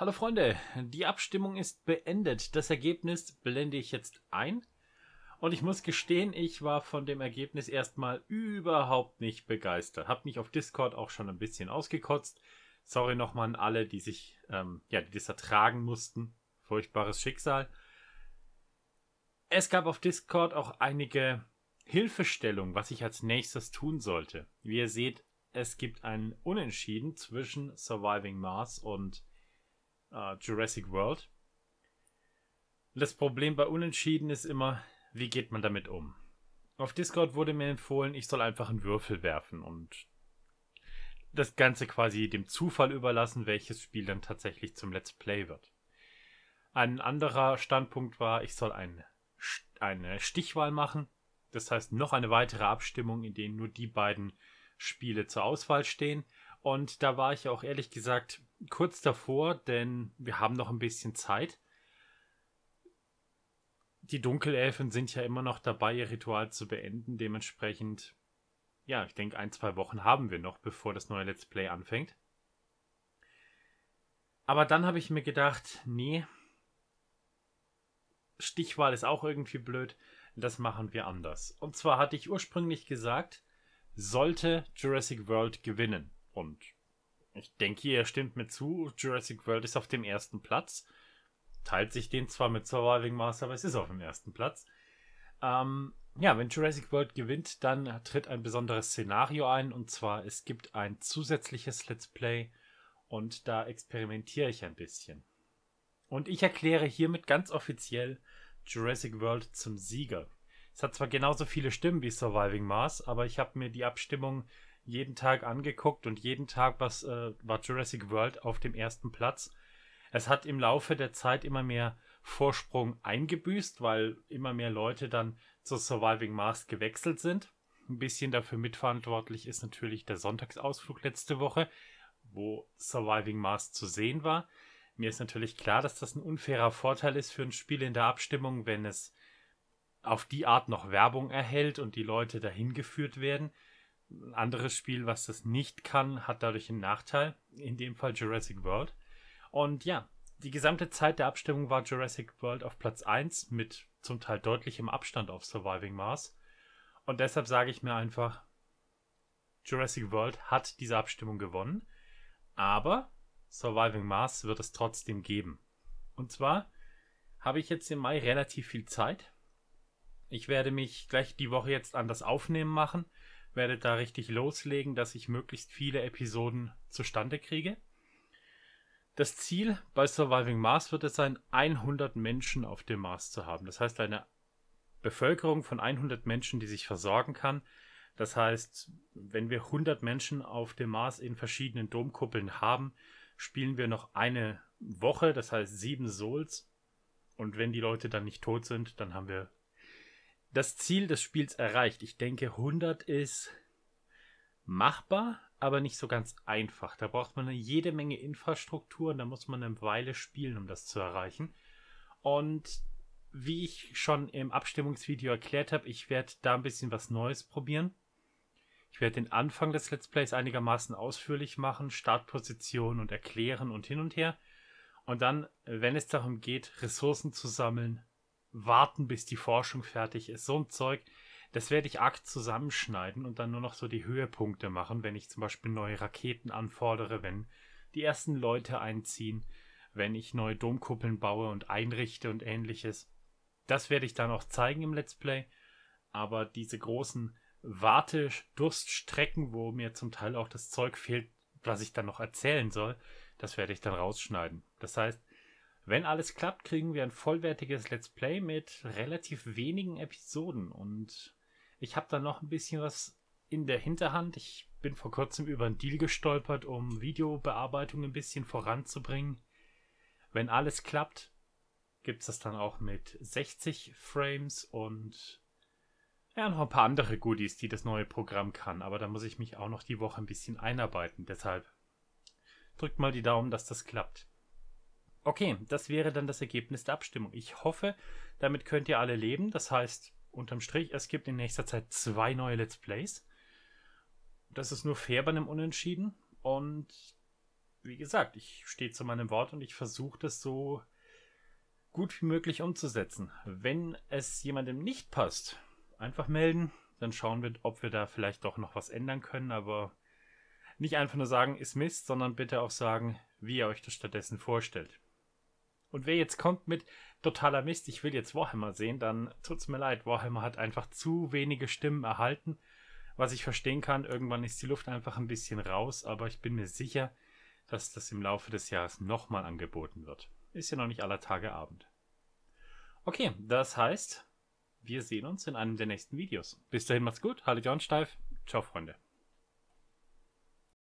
Hallo Freunde, die Abstimmung ist beendet. Das Ergebnis blende ich jetzt ein. Und ich muss gestehen, ich war von dem Ergebnis erstmal überhaupt nicht begeistert. Hab mich auf Discord auch schon ein bisschen ausgekotzt. Sorry nochmal an alle, die sich, ähm, ja, die das ertragen mussten. Furchtbares Schicksal. Es gab auf Discord auch einige Hilfestellungen, was ich als nächstes tun sollte. Wie ihr seht, es gibt ein Unentschieden zwischen Surviving Mars und äh, Jurassic World. Das Problem bei Unentschieden ist immer, wie geht man damit um? Auf Discord wurde mir empfohlen, ich soll einfach einen Würfel werfen und das Ganze quasi dem Zufall überlassen, welches Spiel dann tatsächlich zum Let's Play wird. Ein anderer Standpunkt war, ich soll ein, eine Stichwahl machen, das heißt noch eine weitere Abstimmung, in denen nur die beiden Spiele zur Auswahl stehen. Und da war ich auch ehrlich gesagt kurz davor, denn wir haben noch ein bisschen Zeit. Die Dunkelelfen sind ja immer noch dabei, ihr Ritual zu beenden. Dementsprechend, ja, ich denke, ein, zwei Wochen haben wir noch, bevor das neue Let's Play anfängt. Aber dann habe ich mir gedacht, nee, Stichwahl ist auch irgendwie blöd, das machen wir anders. Und zwar hatte ich ursprünglich gesagt, sollte Jurassic World gewinnen. Und ich denke, ihr stimmt mir zu, Jurassic World ist auf dem ersten Platz. Teilt sich den zwar mit Surviving Mars, aber es ist auf dem ersten Platz. Ähm, ja, wenn Jurassic World gewinnt, dann tritt ein besonderes Szenario ein und zwar es gibt ein zusätzliches Let's Play und da experimentiere ich ein bisschen. Und ich erkläre hiermit ganz offiziell Jurassic World zum Sieger. Es hat zwar genauso viele Stimmen wie Surviving Mars, aber ich habe mir die Abstimmung jeden Tag angeguckt und jeden Tag was, äh, war Jurassic World auf dem ersten Platz. Es hat im Laufe der Zeit immer mehr Vorsprung eingebüßt, weil immer mehr Leute dann zu Surviving Mars gewechselt sind. Ein bisschen dafür mitverantwortlich ist natürlich der Sonntagsausflug letzte Woche, wo Surviving Mars zu sehen war. Mir ist natürlich klar, dass das ein unfairer Vorteil ist für ein Spiel in der Abstimmung, wenn es auf die Art noch Werbung erhält und die Leute dahin geführt werden. Ein anderes Spiel, was das nicht kann, hat dadurch einen Nachteil. In dem Fall Jurassic World. Und ja, die gesamte Zeit der Abstimmung war Jurassic World auf Platz 1 mit zum Teil deutlichem Abstand auf Surviving Mars. Und deshalb sage ich mir einfach, Jurassic World hat diese Abstimmung gewonnen, aber Surviving Mars wird es trotzdem geben. Und zwar habe ich jetzt im Mai relativ viel Zeit. Ich werde mich gleich die Woche jetzt an das Aufnehmen machen werde da richtig loslegen, dass ich möglichst viele Episoden zustande kriege. Das Ziel bei Surviving Mars wird es sein, 100 Menschen auf dem Mars zu haben. Das heißt, eine Bevölkerung von 100 Menschen, die sich versorgen kann. Das heißt, wenn wir 100 Menschen auf dem Mars in verschiedenen Domkuppeln haben, spielen wir noch eine Woche, das heißt sieben Souls. Und wenn die Leute dann nicht tot sind, dann haben wir das Ziel des Spiels erreicht. Ich denke, 100 ist machbar, aber nicht so ganz einfach. Da braucht man jede Menge Infrastruktur und da muss man eine Weile spielen, um das zu erreichen. Und wie ich schon im Abstimmungsvideo erklärt habe, ich werde da ein bisschen was Neues probieren. Ich werde den Anfang des Let's Plays einigermaßen ausführlich machen, Startposition und erklären und hin und her. Und dann, wenn es darum geht, Ressourcen zu sammeln, warten, bis die Forschung fertig ist. So ein Zeug, das werde ich arg zusammenschneiden und dann nur noch so die Höhepunkte machen, wenn ich zum Beispiel neue Raketen anfordere, wenn die ersten Leute einziehen, wenn ich neue Domkuppeln baue und einrichte und ähnliches. Das werde ich dann auch zeigen im Let's Play. Aber diese großen Wartedurststrecken, wo mir zum Teil auch das Zeug fehlt, was ich dann noch erzählen soll, das werde ich dann rausschneiden. Das heißt, wenn alles klappt, kriegen wir ein vollwertiges Let's Play mit relativ wenigen Episoden und ich habe da noch ein bisschen was in der Hinterhand. Ich bin vor kurzem über einen Deal gestolpert, um Videobearbeitung ein bisschen voranzubringen. Wenn alles klappt, gibt es das dann auch mit 60 Frames und ja, noch ein paar andere Goodies, die das neue Programm kann. Aber da muss ich mich auch noch die Woche ein bisschen einarbeiten. Deshalb drückt mal die Daumen, dass das klappt. Okay, das wäre dann das Ergebnis der Abstimmung. Ich hoffe, damit könnt ihr alle leben. Das heißt, unterm Strich, es gibt in nächster Zeit zwei neue Let's Plays. Das ist nur fair bei einem Unentschieden. Und wie gesagt, ich stehe zu meinem Wort und ich versuche das so gut wie möglich umzusetzen. Wenn es jemandem nicht passt, einfach melden. Dann schauen wir, ob wir da vielleicht doch noch was ändern können. Aber nicht einfach nur sagen, ist Mist, sondern bitte auch sagen, wie ihr euch das stattdessen vorstellt. Und wer jetzt kommt mit totaler Mist, ich will jetzt Warhammer sehen, dann tut's mir leid. Warhammer hat einfach zu wenige Stimmen erhalten. Was ich verstehen kann, irgendwann ist die Luft einfach ein bisschen raus, aber ich bin mir sicher, dass das im Laufe des Jahres nochmal angeboten wird. Ist ja noch nicht aller Tage Abend. Okay, das heißt, wir sehen uns in einem der nächsten Videos. Bis dahin macht's gut, haltet John steif. Ciao, Freunde.